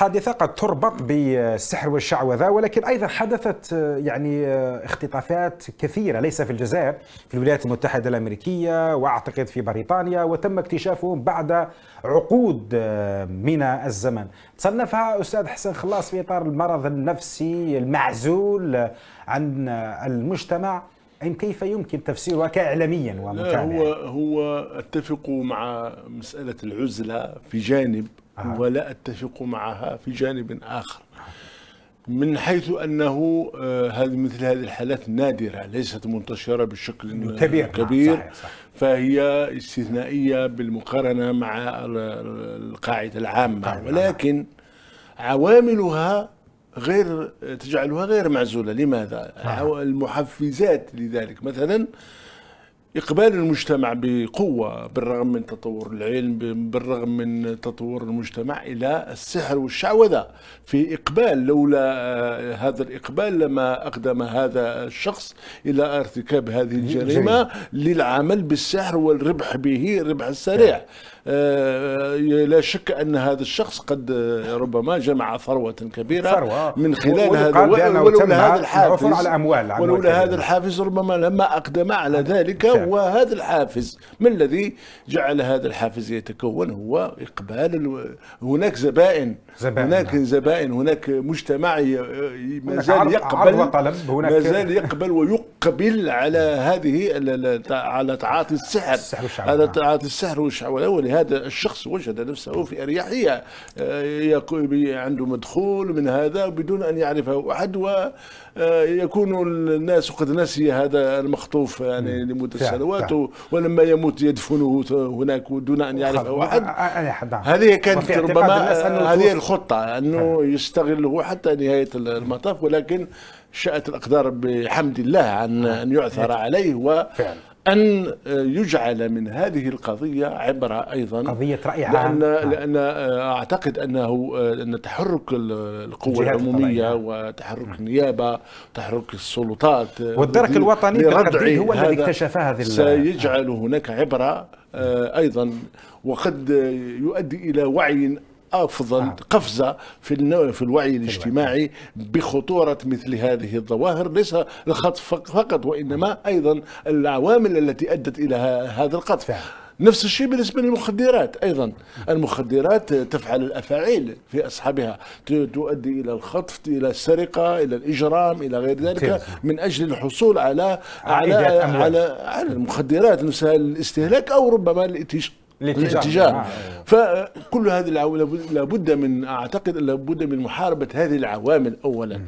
حادثة قد تربط بالسحر والشعوذة ولكن أيضا حدثت آه، يعني آه، اختطافات كثيرة ليس في الجزائر في الولايات المتحدة الأمريكية وأعتقد في بريطانيا وتم اكتشافهم بعد عقود آه، من الزمن تصنفها أستاذ حسن خلاص في إطار المرض النفسي المعزول عن المجتمع أم كيف يمكن تفسيرها كإعلاميا ومتابعا هو, هو أتفق مع مسألة العزلة في جانب آه. ولا أتفق معها في جانب آخر من حيث أنه آه، هذه مثل هذه الحالات نادرة ليست منتشرة بشكل كبير, كبير صحيح صحيح. فهي استثنائية بالمقارنة مع القاعدة العامة ولكن عواملها غير تجعلها غير معزولة لماذا؟ المحفزات لذلك مثلا إقبال المجتمع بقوة بالرغم من تطور العلم بالرغم من تطور المجتمع إلى السحر والشعوذة في إقبال لولا آه، هذا الإقبال لما أقدم هذا الشخص إلى ارتكاب هذه الجريمة للعمل بالسحر والربح به الربح السريع آه، آه، لا شك أن هذا الشخص قد ربما جمع ثروة كبيرة ثروة. من خلال هذا ولولا هذا الحافز ولولا هذا الحافز ربما لما أقدم على نعم. ذلك هو نعم. هذا الحافز ما الذي جعل هذا الحافز يتكون هو إقبال هناك زبائن, زبائن هناك نعم. زبائن هناك مجتمع ما زال يقبل ما زال يقبل ويقبل قبل على هذه على تعاطي السحر, السحر على تعاطي السحر والشعوذه ولهذا الشخص وجد نفسه في اريحيه آه، عنده مدخول من هذا بدون ان يعرفه احد ويكون آه، الناس قد نسي هذا المخطوف يعني لمده سنوات ولما يموت يدفنه هناك دون ان يعرفه احد نعم. هذه كانت ربما هذه الخطه انه يستغله حتى نهايه المطاف ولكن شاءت الأقدار بحمد الله عن أن يعثر نعم. عليه و أن يجعل من هذه القضية عبرة أيضا قضية رأي عام لأن, نعم. لأن أعتقد أنه أن تحرك القوى العمومية وتحرك النيابة وتحرك السلطات والدرك الوطني بالتحديد هو الذي اكتشف هذه سيجعل هناك عبرة آه، أيضا وقد يؤدي إلى وعي افضل نعم. قفزه في في الوعي الاجتماعي بخطوره مثل هذه الظواهر ليس الخطف فقط وانما نعم. ايضا العوامل التي ادت الى هذا القطف نفس الشيء بالنسبه للمخدرات ايضا نعم. المخدرات تفعل الافاعيل في اصحابها تؤدي الى الخطف الى السرقه الى الاجرام الى غير ذلك من اجل الحصول على على على, على المخدرات نفسها الاستهلاك او ربما الاتجار الاتجاه, الاتجاه. نعم. فكل هذه العوامل لابد من اعتقد لابد من محاربه هذه العوامل اولا م.